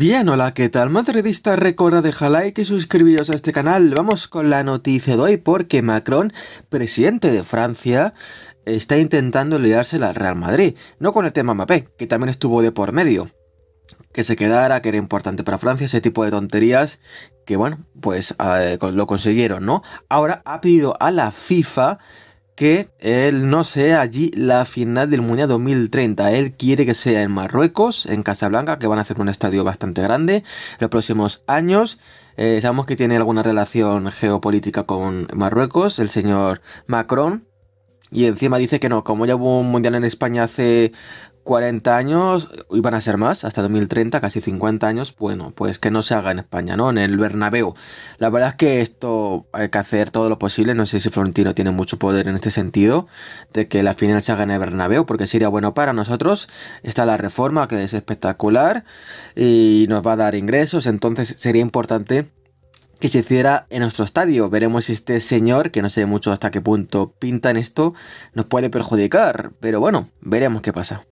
Bien, hola, ¿qué tal? Madridista, recuerda dejar like y suscribiros a este canal. Vamos con la noticia de hoy porque Macron, presidente de Francia, está intentando liarse al Real Madrid. No con el tema Mbappé, que también estuvo de por medio. Que se quedara, que era importante para Francia, ese tipo de tonterías que, bueno, pues eh, lo consiguieron, ¿no? Ahora ha pedido a la FIFA que él no sea allí la final del Mundial 2030. Él quiere que sea en Marruecos, en Casablanca, que van a hacer un estadio bastante grande los próximos años. Eh, sabemos que tiene alguna relación geopolítica con Marruecos, el señor Macron. Y encima dice que no, como ya hubo un mundial en España hace 40 años, iban a ser más, hasta 2030, casi 50 años, bueno, pues que no se haga en España, ¿no? En el Bernabéu. La verdad es que esto hay que hacer todo lo posible, no sé si Florentino tiene mucho poder en este sentido, de que la final se haga en el Bernabéu, porque sería bueno para nosotros. Está la reforma, que es espectacular, y nos va a dar ingresos, entonces sería importante que se hiciera en nuestro estadio. Veremos si este señor, que no sé mucho hasta qué punto pinta en esto, nos puede perjudicar, pero bueno, veremos qué pasa.